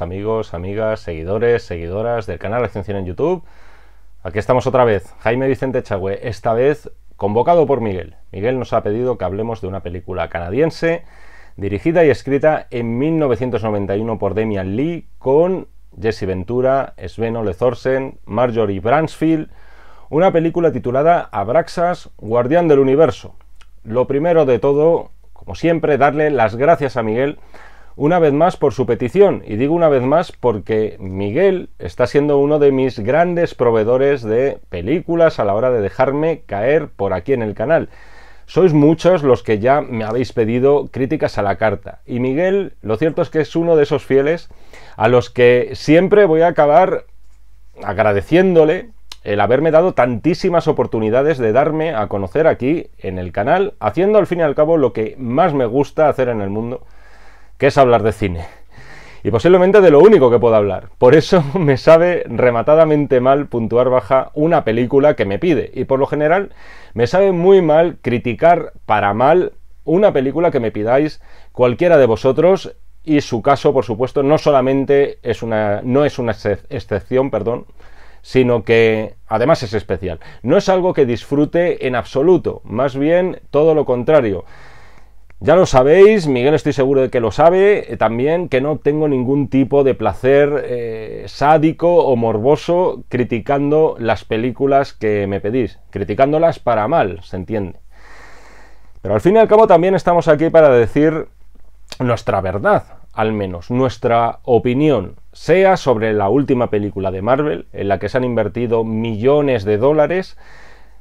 amigos, amigas, seguidores, seguidoras del canal Acción en YouTube. Aquí estamos otra vez, Jaime Vicente Chagüe, esta vez convocado por Miguel. Miguel nos ha pedido que hablemos de una película canadiense dirigida y escrita en 1991 por Damian Lee con Jesse Ventura, Sven Ole Thorsen, Marjorie Bransfield, una película titulada Abraxas, Guardián del Universo. Lo primero de todo, como siempre, darle las gracias a Miguel una vez más por su petición. Y digo una vez más porque Miguel está siendo uno de mis grandes proveedores de películas a la hora de dejarme caer por aquí en el canal. Sois muchos los que ya me habéis pedido críticas a la carta. Y Miguel, lo cierto es que es uno de esos fieles a los que siempre voy a acabar agradeciéndole el haberme dado tantísimas oportunidades de darme a conocer aquí en el canal, haciendo al fin y al cabo lo que más me gusta hacer en el mundo, que es hablar de cine. Y posiblemente de lo único que pueda hablar. Por eso me sabe rematadamente mal puntuar baja una película que me pide. Y por lo general me sabe muy mal criticar para mal una película que me pidáis cualquiera de vosotros y su caso, por supuesto, no solamente es una, no es una excepción, perdón, sino que además es especial. No es algo que disfrute en absoluto, más bien todo lo contrario. Ya lo sabéis, Miguel estoy seguro de que lo sabe, eh, también que no tengo ningún tipo de placer eh, sádico o morboso criticando las películas que me pedís, criticándolas para mal, se entiende. Pero al fin y al cabo también estamos aquí para decir nuestra verdad, al menos nuestra opinión, sea sobre la última película de Marvel, en la que se han invertido millones de dólares,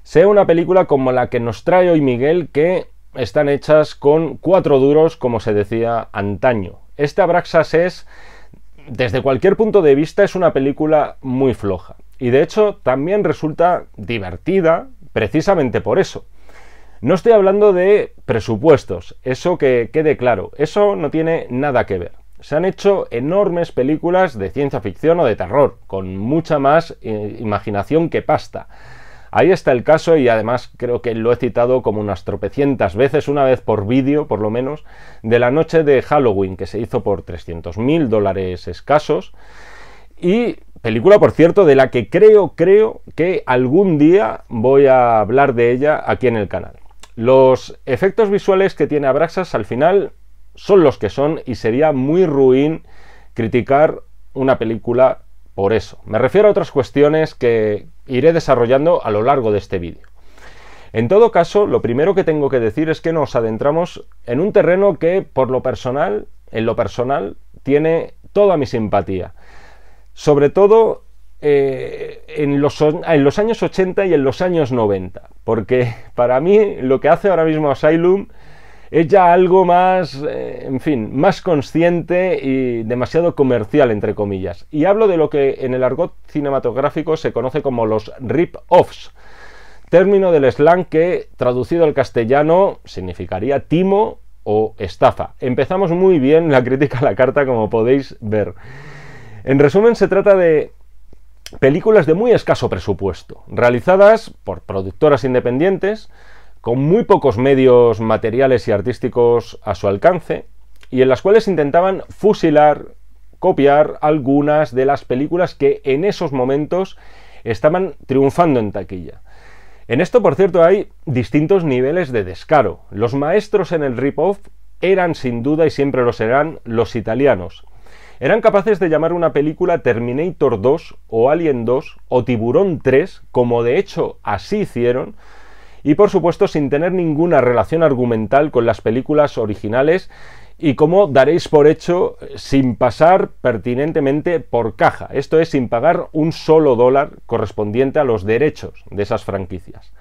sea una película como la que nos trae hoy Miguel, que están hechas con cuatro duros, como se decía antaño. Este Abraxas es, desde cualquier punto de vista, es una película muy floja. Y de hecho también resulta divertida precisamente por eso. No estoy hablando de presupuestos, eso que quede claro, eso no tiene nada que ver. Se han hecho enormes películas de ciencia ficción o de terror, con mucha más eh, imaginación que pasta. Ahí está el caso y además creo que lo he citado como unas tropecientas veces, una vez por vídeo por lo menos, de la noche de Halloween que se hizo por 300.000 dólares escasos. Y película, por cierto, de la que creo, creo que algún día voy a hablar de ella aquí en el canal. Los efectos visuales que tiene Abraxas al final son los que son y sería muy ruin criticar una película por eso. Me refiero a otras cuestiones que, iré desarrollando a lo largo de este vídeo. En todo caso, lo primero que tengo que decir es que nos adentramos en un terreno que, por lo personal, en lo personal, tiene toda mi simpatía. Sobre todo eh, en, los, en, los, años 80 y en los años 90. Porque para mí lo que hace ahora mismo Asylum es ya algo más, eh, en fin, más consciente y demasiado comercial, entre comillas. Y hablo de lo que en el argot cinematográfico se conoce como los rip-offs, término del slang que, traducido al castellano, significaría timo o estafa. Empezamos muy bien la crítica a la carta, como podéis ver. En resumen, se trata de películas de muy escaso presupuesto, realizadas por productoras independientes, con muy pocos medios materiales y artísticos a su alcance, y en las cuales intentaban fusilar, copiar algunas de las películas que en esos momentos estaban triunfando en taquilla. En esto, por cierto, hay distintos niveles de descaro. Los maestros en el rip-off eran sin duda y siempre lo serán los italianos. Eran capaces de llamar una película Terminator 2 o Alien 2 o Tiburón 3, como de hecho así hicieron, y por supuesto sin tener ninguna relación argumental con las películas originales y como daréis por hecho eh, sin pasar pertinentemente por caja, esto es sin pagar un solo dólar correspondiente a los derechos de esas franquicias.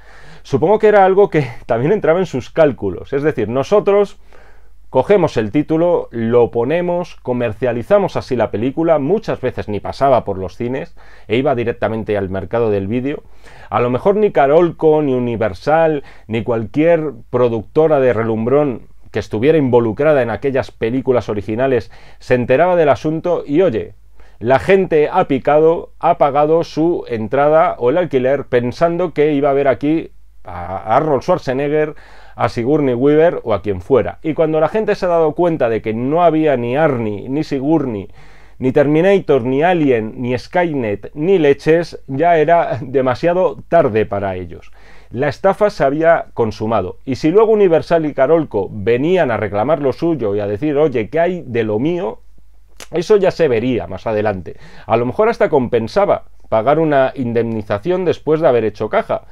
Supongo que era algo que también entraba en sus cálculos, es decir, nosotros Cogemos el título, lo ponemos, comercializamos así la película, muchas veces ni pasaba por los cines e iba directamente al mercado del vídeo. A lo mejor ni Carolco, ni Universal, ni cualquier productora de relumbrón que estuviera involucrada en aquellas películas originales se enteraba del asunto y oye, la gente ha picado, ha pagado su entrada o el alquiler pensando que iba a ver aquí a Arnold Schwarzenegger, a Sigourney Weaver o a quien fuera. Y cuando la gente se ha dado cuenta de que no había ni Arnie, ni Sigourney, ni Terminator, ni Alien, ni Skynet, ni leches, ya era demasiado tarde para ellos. La estafa se había consumado. Y si luego Universal y Carolco venían a reclamar lo suyo y a decir, oye, ¿qué hay de lo mío? Eso ya se vería más adelante. A lo mejor hasta compensaba pagar una indemnización después de haber hecho caja.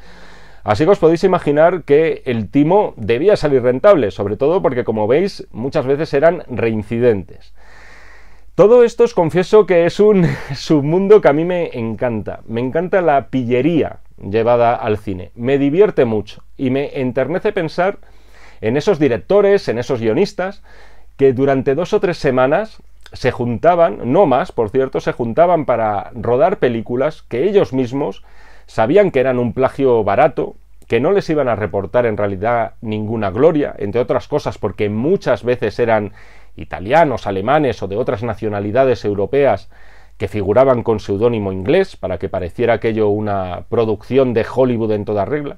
Así que os podéis imaginar que el timo debía salir rentable, sobre todo porque, como veis, muchas veces eran reincidentes. Todo esto os confieso que es un submundo que a mí me encanta. Me encanta la pillería llevada al cine. Me divierte mucho y me enternece pensar en esos directores, en esos guionistas, que durante dos o tres semanas se juntaban, no más, por cierto, se juntaban para rodar películas que ellos mismos Sabían que eran un plagio barato, que no les iban a reportar en realidad ninguna gloria, entre otras cosas porque muchas veces eran italianos, alemanes o de otras nacionalidades europeas que figuraban con seudónimo inglés para que pareciera aquello una producción de Hollywood en toda regla.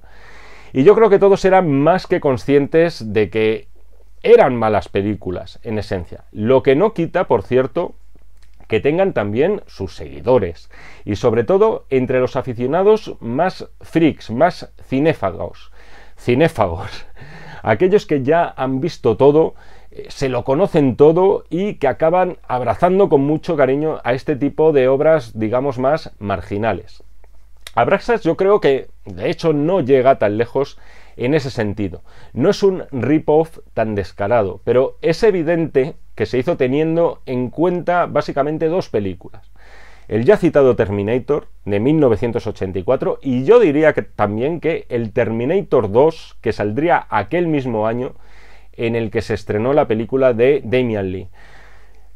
Y yo creo que todos eran más que conscientes de que eran malas películas, en esencia. Lo que no quita, por cierto, que tengan también sus seguidores y sobre todo entre los aficionados más freaks, más cinéfagos, cinéfagos, aquellos que ya han visto todo, eh, se lo conocen todo y que acaban abrazando con mucho cariño a este tipo de obras, digamos más marginales. Abraxas yo creo que de hecho no llega tan lejos en ese sentido. No es un rip-off tan descarado, pero es evidente que se hizo teniendo en cuenta básicamente dos películas. El ya citado Terminator de 1984 y yo diría que también que el Terminator 2 que saldría aquel mismo año en el que se estrenó la película de Damian Lee.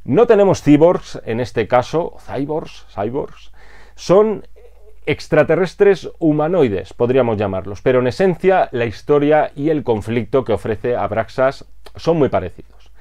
No tenemos cyborgs en este caso, cyborgs, cyborgs, son extraterrestres humanoides, podríamos llamarlos, pero en esencia la historia y el conflicto que ofrece Abraxas son muy parecidos.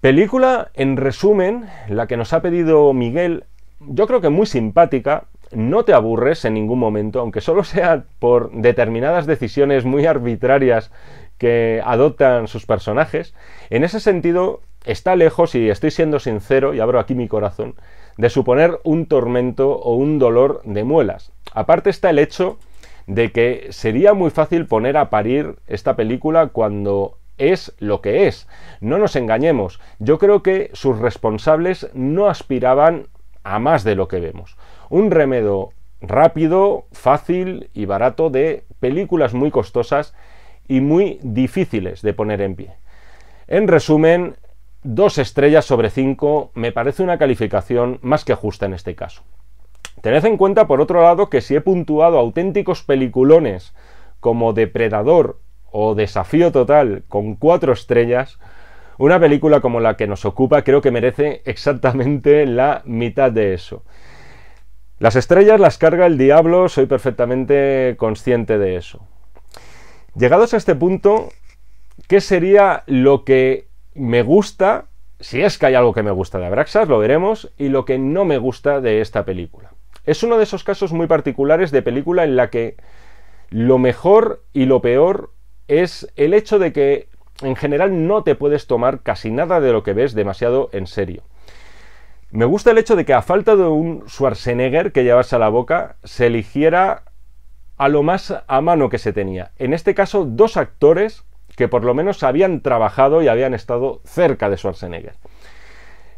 Película, en resumen, la que nos ha pedido Miguel, yo creo que muy simpática, no te aburres en ningún momento, aunque solo sea por determinadas decisiones muy arbitrarias que adoptan sus personajes, en ese sentido está lejos y estoy siendo sincero y abro aquí mi corazón, de suponer un tormento o un dolor de muelas. Aparte está el hecho de que sería muy fácil poner a parir esta película cuando es lo que es. No nos engañemos, yo creo que sus responsables no aspiraban a más de lo que vemos. Un remedo rápido, fácil y barato de películas muy costosas y muy difíciles de poner en pie. En resumen, dos estrellas sobre cinco me parece una calificación más que justa en este caso. Tened en cuenta, por otro lado, que si he puntuado auténticos peliculones como Depredador o Desafío Total con cuatro estrellas, una película como la que nos ocupa creo que merece exactamente la mitad de eso. Las estrellas las carga el diablo, soy perfectamente consciente de eso. Llegados a este punto, ¿qué sería lo que me gusta, si es que hay algo que me gusta de Abraxas, lo veremos, y lo que no me gusta de esta película. Es uno de esos casos muy particulares de película en la que lo mejor y lo peor es el hecho de que en general no te puedes tomar casi nada de lo que ves demasiado en serio. Me gusta el hecho de que a falta de un Schwarzenegger que llevase a la boca, se eligiera a lo más a mano que se tenía. En este caso, dos actores que por lo menos habían trabajado y habían estado cerca de Schwarzenegger.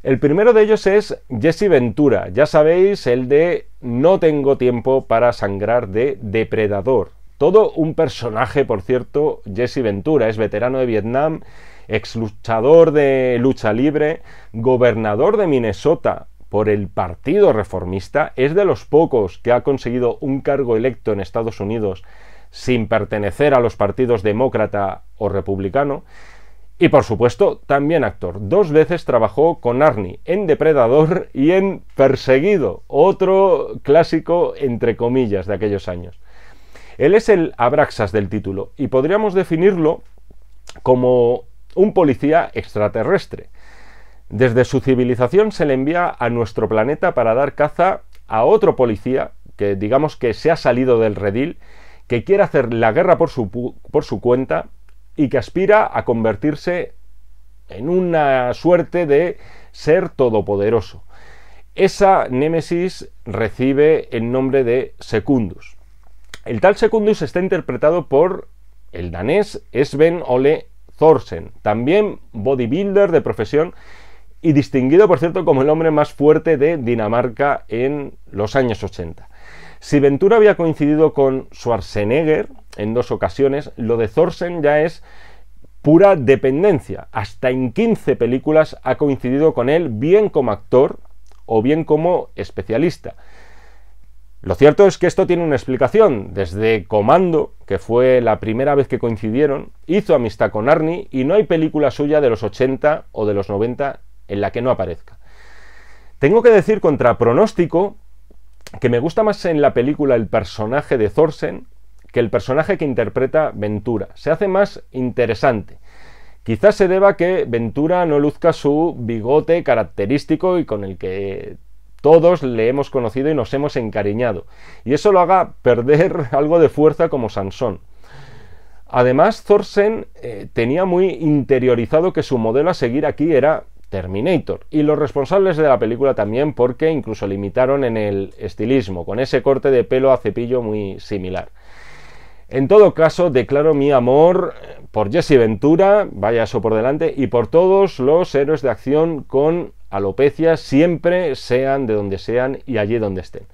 El primero de ellos es Jesse Ventura, ya sabéis, el de No tengo tiempo para sangrar de Depredador. Todo un personaje, por cierto, Jesse Ventura, es veterano de Vietnam, ex luchador de lucha libre, gobernador de Minnesota, por el Partido Reformista, es de los pocos que ha conseguido un cargo electo en Estados Unidos sin pertenecer a los partidos demócrata o republicano. Y por supuesto, también actor. Dos veces trabajó con Arnie en Depredador y en Perseguido, otro clásico entre comillas de aquellos años. Él es el Abraxas del título y podríamos definirlo como un policía extraterrestre. Desde su civilización se le envía a nuestro planeta para dar caza a otro policía que digamos que se ha salido del redil que quiere hacer la guerra por su, por su cuenta y que aspira a convertirse en una suerte de ser todopoderoso. Esa némesis recibe el nombre de Secundus. El tal Secundus está interpretado por el danés Sven Ole Thorsen, también bodybuilder de profesión y distinguido, por cierto, como el hombre más fuerte de Dinamarca en los años 80. Si Ventura había coincidido con Schwarzenegger en dos ocasiones, lo de Thorsen ya es pura dependencia. Hasta en 15 películas ha coincidido con él bien como actor o bien como especialista. Lo cierto es que esto tiene una explicación. Desde Comando, que fue la primera vez que coincidieron, hizo amistad con Arnie y no hay película suya de los 80 o de los 90 en la que no aparezca. Tengo que decir contra pronóstico que me gusta más en la película el personaje de Thorsen que el personaje que interpreta Ventura. Se hace más interesante. Quizás se deba que Ventura no luzca su bigote característico y con el que todos le hemos conocido y nos hemos encariñado, y eso lo haga perder algo de fuerza como Sansón. Además, Thorsen eh, tenía muy interiorizado que su modelo a seguir aquí era Terminator. Y los responsables de la película también porque incluso limitaron en el estilismo, con ese corte de pelo a cepillo muy similar. En todo caso, declaro mi amor eh, por Jesse Ventura, vaya eso por delante, y por todos los héroes de acción con alopecia, siempre sean de donde sean y allí donde estén.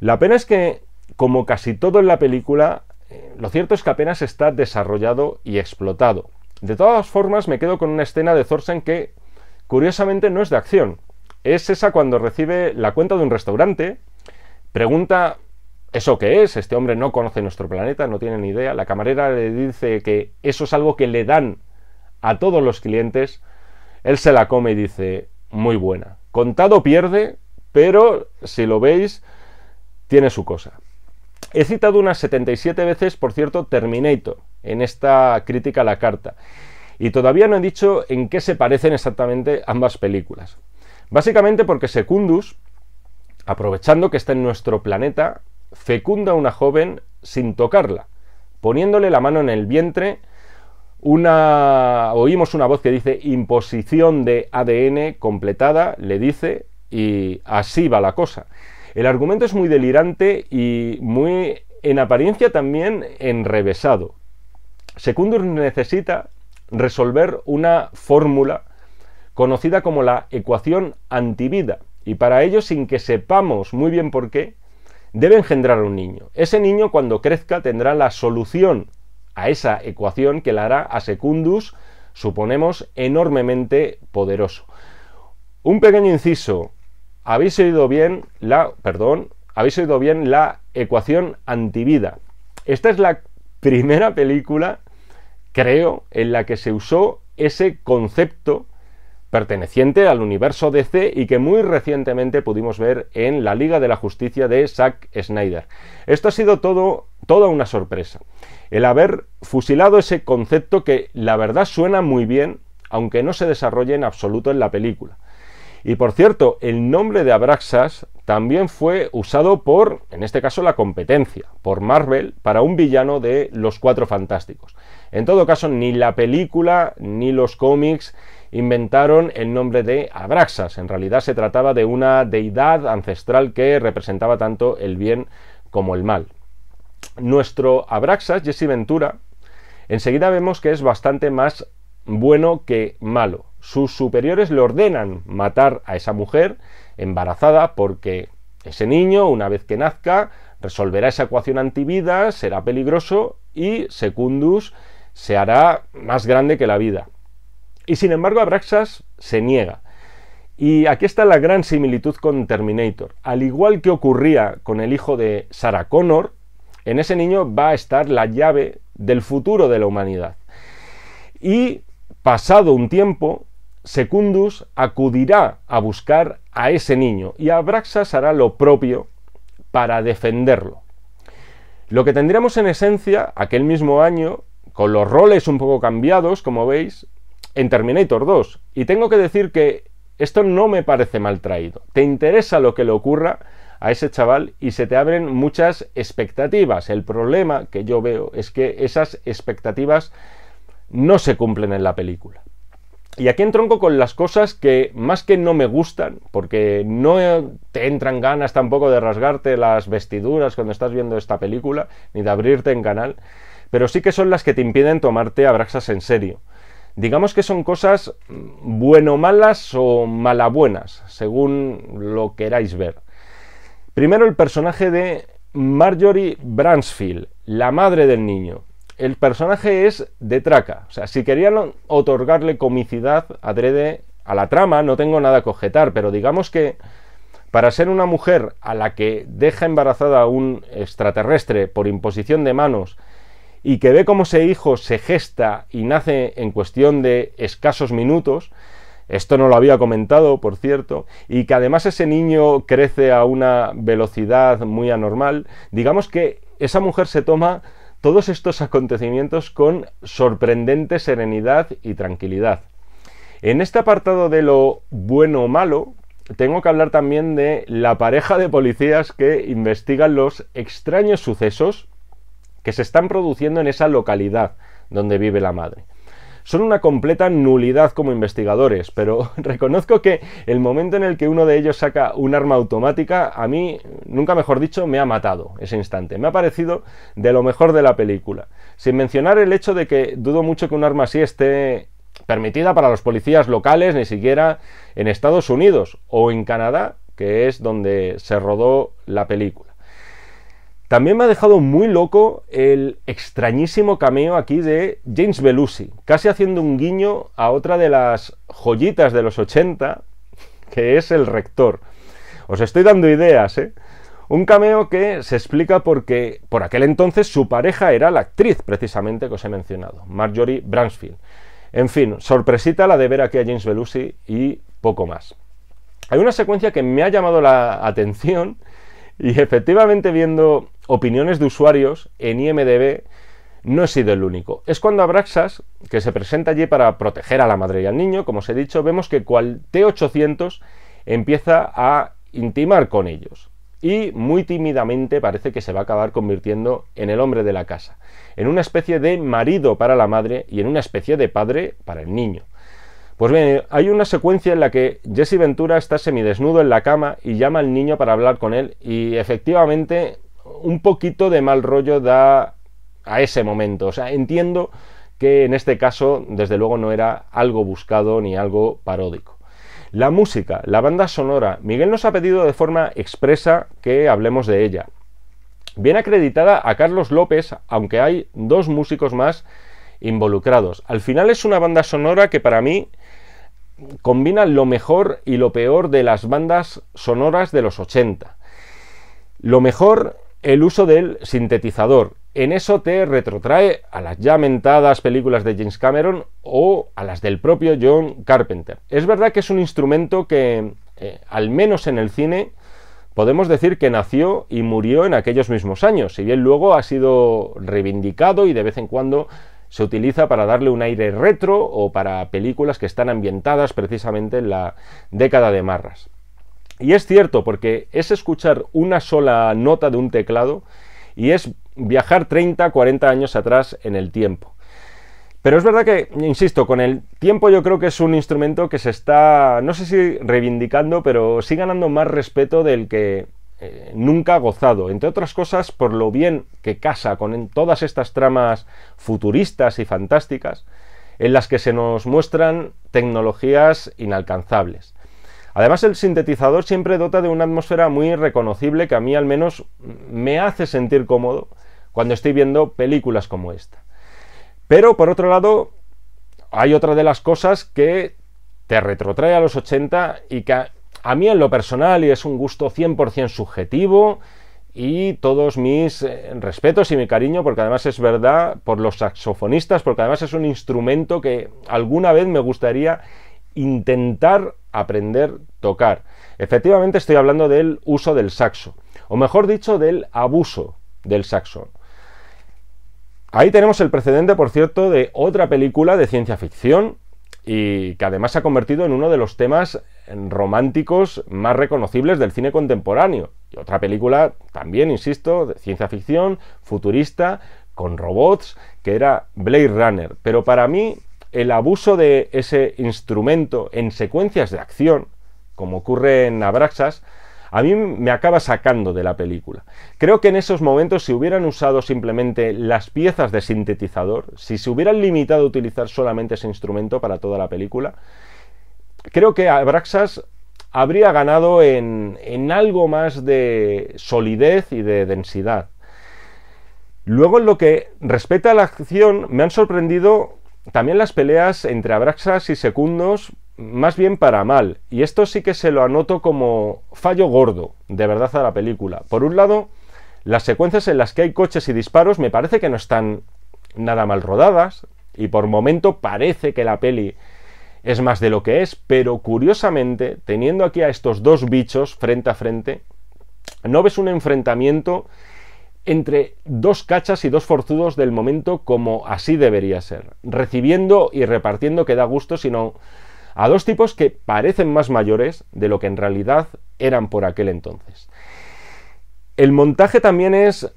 La pena es que, como casi todo en la película, eh, lo cierto es que apenas está desarrollado y explotado. De todas formas, me quedo con una escena de Thorsen que curiosamente no es de acción. Es esa cuando recibe la cuenta de un restaurante, pregunta eso qué es, este hombre no conoce nuestro planeta, no tiene ni idea, la camarera le dice que eso es algo que le dan a todos los clientes, él se la come y dice, muy buena. Contado pierde, pero si lo veis, tiene su cosa. He citado unas 77 veces, por cierto, Terminator, en esta crítica a la carta y todavía no he dicho en qué se parecen exactamente ambas películas. Básicamente porque Secundus, aprovechando que está en nuestro planeta, fecunda a una joven sin tocarla, poniéndole la mano en el vientre, una oímos una voz que dice imposición de ADN completada, le dice y así va la cosa. El argumento es muy delirante y muy en apariencia también enrevesado. Secundus necesita resolver una fórmula conocida como la ecuación antivida. Y para ello, sin que sepamos muy bien por qué, debe engendrar un niño. Ese niño, cuando crezca, tendrá la solución a esa ecuación que la hará a Secundus, suponemos, enormemente poderoso. Un pequeño inciso. Habéis oído bien la, perdón, habéis oído bien la ecuación antivida. Esta es la primera película creo, en la que se usó ese concepto perteneciente al universo DC y que muy recientemente pudimos ver en la Liga de la Justicia de Zack Snyder. Esto ha sido todo, toda una sorpresa. El haber fusilado ese concepto que la verdad suena muy bien, aunque no se desarrolle en absoluto en la película. Y por cierto, el nombre de Abraxas también fue usado por, en este caso, la competencia, por Marvel, para un villano de Los Cuatro Fantásticos. En todo caso, ni la película ni los cómics inventaron el nombre de Abraxas. En realidad se trataba de una deidad ancestral que representaba tanto el bien como el mal. Nuestro Abraxas, Jesse Ventura, enseguida vemos que es bastante más bueno que malo. Sus superiores le ordenan matar a esa mujer embarazada porque ese niño, una vez que nazca, resolverá esa ecuación antivida, será peligroso y Secundus se hará más grande que la vida. Y sin embargo, Abraxas se niega. Y aquí está la gran similitud con Terminator. Al igual que ocurría con el hijo de Sarah Connor, en ese niño va a estar la llave del futuro de la humanidad. Y Pasado un tiempo, Secundus acudirá a buscar a ese niño y Abraxas hará lo propio para defenderlo. Lo que tendríamos en esencia aquel mismo año, con los roles un poco cambiados, como veis, en Terminator 2. Y tengo que decir que esto no me parece mal traído. Te interesa lo que le ocurra a ese chaval y se te abren muchas expectativas. El problema que yo veo es que esas expectativas no se cumplen en la película. Y aquí entronco con las cosas que más que no me gustan, porque no te entran ganas tampoco de rasgarte las vestiduras cuando estás viendo esta película, ni de abrirte en canal, pero sí que son las que te impiden tomarte a Braxas en serio. Digamos que son cosas mm, bueno malas o mala buenas, según lo queráis ver. Primero el personaje de Marjorie Bransfield, la madre del niño el personaje es de traca. O sea, si querían otorgarle comicidad adrede a la trama, no tengo nada que objetar, pero digamos que para ser una mujer a la que deja embarazada a un extraterrestre por imposición de manos y que ve cómo ese hijo se gesta y nace en cuestión de escasos minutos, esto no lo había comentado, por cierto, y que además ese niño crece a una velocidad muy anormal, digamos que esa mujer se toma todos estos acontecimientos con sorprendente serenidad y tranquilidad. En este apartado de lo bueno o malo, tengo que hablar también de la pareja de policías que investigan los extraños sucesos que se están produciendo en esa localidad donde vive la madre son una completa nulidad como investigadores, pero reconozco que el momento en el que uno de ellos saca un arma automática, a mí, nunca mejor dicho, me ha matado ese instante. Me ha parecido de lo mejor de la película. Sin mencionar el hecho de que dudo mucho que un arma así esté permitida para los policías locales, ni siquiera en Estados Unidos o en Canadá, que es donde se rodó la película. También me ha dejado muy loco el extrañísimo cameo aquí de James Belushi, casi haciendo un guiño a otra de las joyitas de los 80, que es el rector. Os estoy dando ideas, ¿eh? Un cameo que se explica porque por aquel entonces su pareja era la actriz, precisamente, que os he mencionado, Marjorie Bransfield. En fin, sorpresita la de ver aquí a James Belushi y poco más. Hay una secuencia que me ha llamado la atención y efectivamente viendo opiniones de usuarios en IMDB, no he sido el único. Es cuando Abraxas, que se presenta allí para proteger a la madre y al niño, como os he dicho, vemos que cual T800 empieza a intimar con ellos. Y muy tímidamente parece que se va a acabar convirtiendo en el hombre de la casa, en una especie de marido para la madre y en una especie de padre para el niño. Pues bien, hay una secuencia en la que Jesse Ventura está semidesnudo en la cama y llama al niño para hablar con él y efectivamente un poquito de mal rollo da a ese momento. O sea, entiendo que en este caso desde luego no era algo buscado ni algo paródico. La música, la banda sonora, Miguel nos ha pedido de forma expresa que hablemos de ella. Bien acreditada a Carlos López, aunque hay dos músicos más involucrados. Al final es una banda sonora que para mí combina lo mejor y lo peor de las bandas sonoras de los 80. Lo mejor, el uso del sintetizador. En eso te retrotrae a las ya mentadas películas de James Cameron o a las del propio John Carpenter. Es verdad que es un instrumento que, eh, al menos en el cine, podemos decir que nació y murió en aquellos mismos años, si bien luego ha sido reivindicado y de vez en cuando se utiliza para darle un aire retro o para películas que están ambientadas precisamente en la década de Marras. Y es cierto, porque es escuchar una sola nota de un teclado y es viajar 30, 40 años atrás en el tiempo. Pero es verdad que, insisto, con el tiempo yo creo que es un instrumento que se está, no sé si reivindicando, pero sí ganando más respeto del que eh, nunca nunca gozado, entre otras cosas por lo bien que casa con todas estas tramas futuristas y fantásticas en las que se nos muestran tecnologías inalcanzables. Además el sintetizador siempre dota de una atmósfera muy reconocible que a mí al menos me hace sentir cómodo cuando estoy viendo películas como esta. Pero por otro lado, hay otra de las cosas que te retrotrae a los 80 y que a mí en lo personal, y es un gusto 100% subjetivo, y todos mis eh, respetos y mi cariño, porque además es verdad, por los saxofonistas, porque además es un instrumento que alguna vez me gustaría intentar aprender a tocar. Efectivamente estoy hablando del uso del saxo, o mejor dicho, del abuso del saxo. Ahí tenemos el precedente, por cierto, de otra película de ciencia ficción y que además se ha convertido en uno de los temas románticos más reconocibles del cine contemporáneo. Y otra película, también, insisto, de ciencia ficción, futurista, con robots, que era Blade Runner. Pero para mí, el abuso de ese instrumento en secuencias de acción, como ocurre en Abraxas, a mí me acaba sacando de la película. Creo que en esos momentos si hubieran usado simplemente las piezas de sintetizador, si se hubieran limitado a utilizar solamente ese instrumento para toda la película, creo que Abraxas habría ganado en, algo más de solidez y de densidad. Luego, en lo que respecta a la acción, me han sorprendido también las peleas entre Abraxas y Secundos más bien para mal. Y esto sí que se lo anoto como fallo gordo, de verdad, a la película. Por un lado, las secuencias en las que hay coches y disparos me parece que no están nada mal rodadas, y por momento parece que la peli es más de lo que es, pero curiosamente, teniendo aquí a estos dos bichos frente a frente, no ves un enfrentamiento entre dos cachas y dos forzudos del momento como así debería ser, recibiendo y repartiendo que da gusto, sino a dos tipos que parecen más mayores de lo que en realidad eran por aquel entonces. El montaje también es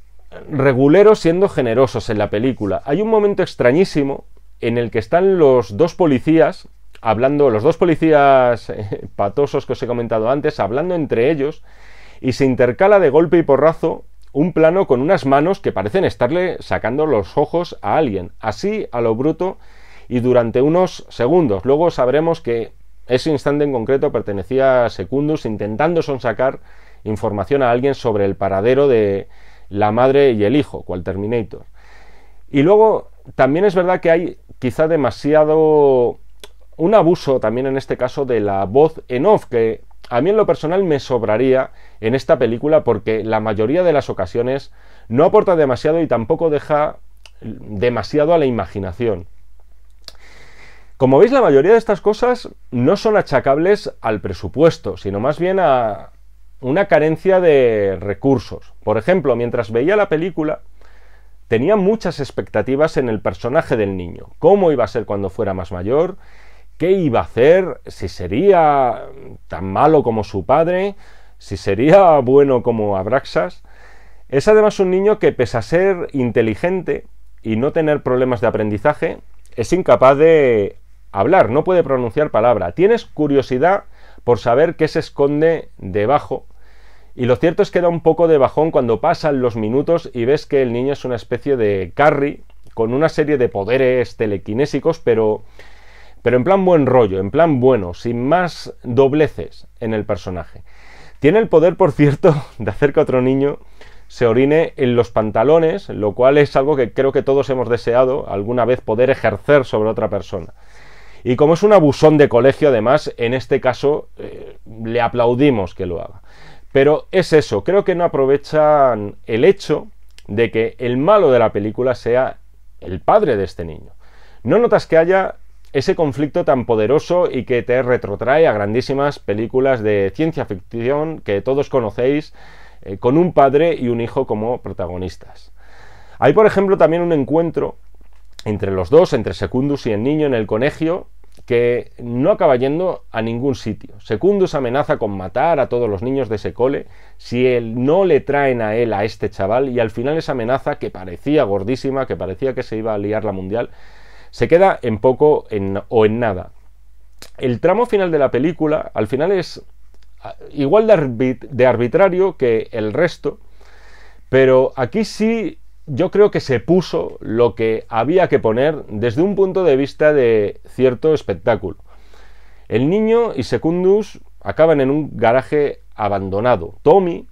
regulero siendo generosos en la película. Hay un momento extrañísimo en el que están los dos policías hablando, los dos policías eh, patosos que os he comentado antes, hablando entre ellos, y se intercala de golpe y porrazo un plano con unas manos que parecen estarle sacando los ojos a alguien, así a lo bruto y durante unos segundos. Luego sabremos que ese instante en concreto pertenecía a Secundus intentando sonsacar información a alguien sobre el paradero de la madre y el hijo, cual Terminator. Y luego también es verdad que hay quizá demasiado un abuso también en este caso de la voz en off que a mí en lo personal me sobraría en esta película porque la mayoría de las ocasiones no aporta demasiado y tampoco deja demasiado a la imaginación. Como veis, la mayoría de estas cosas no son achacables al presupuesto, sino más bien a una carencia de recursos. Por ejemplo, mientras veía la película, tenía muchas expectativas en el personaje del niño. ¿Cómo iba a ser cuando fuera más mayor? ¿Qué iba a hacer? ¿Si sería tan malo como su padre? ¿Si sería bueno como Abraxas? Es además un niño que, pese a ser inteligente y no tener problemas de aprendizaje, es incapaz de hablar, no puede pronunciar palabra. Tienes curiosidad por saber qué se esconde debajo. Y lo cierto es que da un poco de bajón cuando pasan los minutos y ves que el niño es una especie de carry con una serie de poderes telequinésicos, pero, pero en plan buen rollo, en plan bueno, sin más dobleces en el personaje. Tiene el poder, por cierto, de hacer que otro niño se orine en los pantalones, lo cual es algo que creo que todos hemos deseado alguna vez poder ejercer sobre otra persona. Y como es un abusón de colegio, además, en este caso eh, le aplaudimos que lo haga. Pero es eso, creo que no aprovechan el hecho de que el malo de la película sea el padre de este niño. No notas que haya ese conflicto tan poderoso y que te retrotrae a grandísimas películas de ciencia ficción que todos conocéis, eh, con un padre y un hijo como protagonistas. Hay, por ejemplo, también un encuentro entre los dos, entre Secundus y el niño en el colegio, que no acaba yendo a ningún sitio. Secundus amenaza con matar a todos los niños de ese cole si él no le traen a él a este chaval y al final esa amenaza que parecía gordísima, que parecía que se iba a liar la mundial, se queda en poco en, o en nada. El tramo final de la película al final es ah, igual de arbitrario que el resto, pero aquí sí yo creo que se puso lo que había que poner desde un punto de vista de cierto espectáculo. El niño y Secundus acaban en un garaje abandonado. Tommy,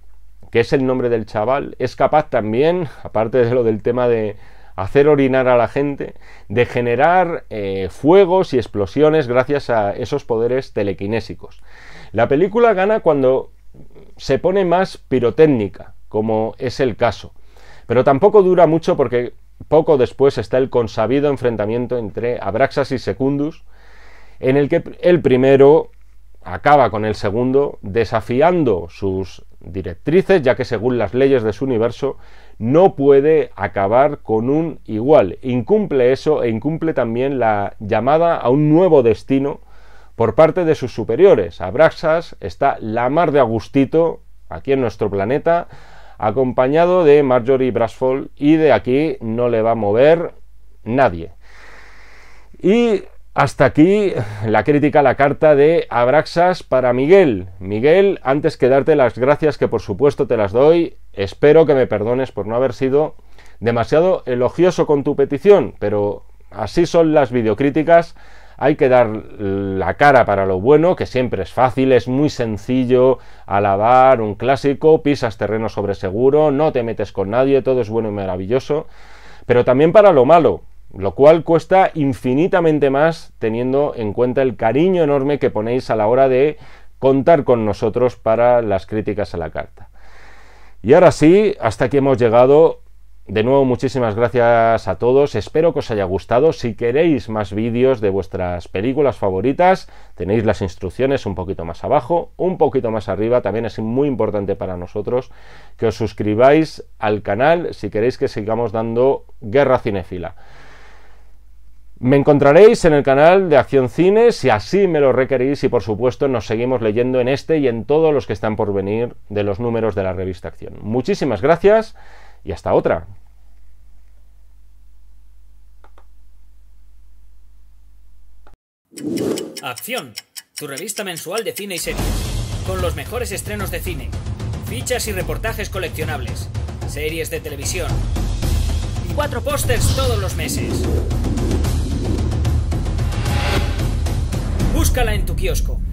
que es el nombre del chaval, es capaz también, aparte de lo del tema de hacer orinar a la gente, de generar eh, fuegos y explosiones gracias a esos poderes telequinésicos. La película gana cuando se pone más pirotécnica, como es el caso. Pero tampoco dura mucho porque poco después está el consabido enfrentamiento entre Abraxas y Secundus, en el que el primero acaba con el segundo desafiando sus directrices, ya que según las leyes de su universo no puede acabar con un igual. Incumple eso e incumple también la llamada a un nuevo destino por parte de sus superiores. Abraxas está la mar de Agustito aquí en nuestro planeta, acompañado de Marjorie Brasfall y de aquí no le va a mover nadie. Y hasta aquí la crítica a la carta de Abraxas para Miguel. Miguel, antes que darte las gracias que por supuesto te las doy, espero que me perdones por no haber sido demasiado elogioso con tu petición, pero así son las videocríticas hay que dar la cara para lo bueno, que siempre es fácil, es muy sencillo alabar un clásico, pisas terreno sobre seguro, no te metes con nadie, todo es bueno y maravilloso, pero también para lo malo, lo cual cuesta infinitamente más teniendo en cuenta el cariño enorme que ponéis a la hora de contar con nosotros para las críticas a la carta. Y ahora sí, hasta aquí hemos llegado de nuevo, muchísimas gracias a todos. Espero que os haya gustado. Si queréis más vídeos de vuestras películas favoritas, tenéis las instrucciones un poquito más abajo, un poquito más arriba. También es muy importante para nosotros que os suscribáis al canal si queréis que sigamos dando guerra cinefila. Me encontraréis en el canal de Acción Cine si así me lo requerís y por supuesto nos seguimos leyendo en este y en todos los que están por venir de los números de la revista Acción. Muchísimas gracias y hasta otra. Acción, tu revista mensual de cine y series, con los mejores estrenos de cine, fichas y reportajes coleccionables, series de televisión cuatro pósters todos los meses. Búscala en tu kiosco.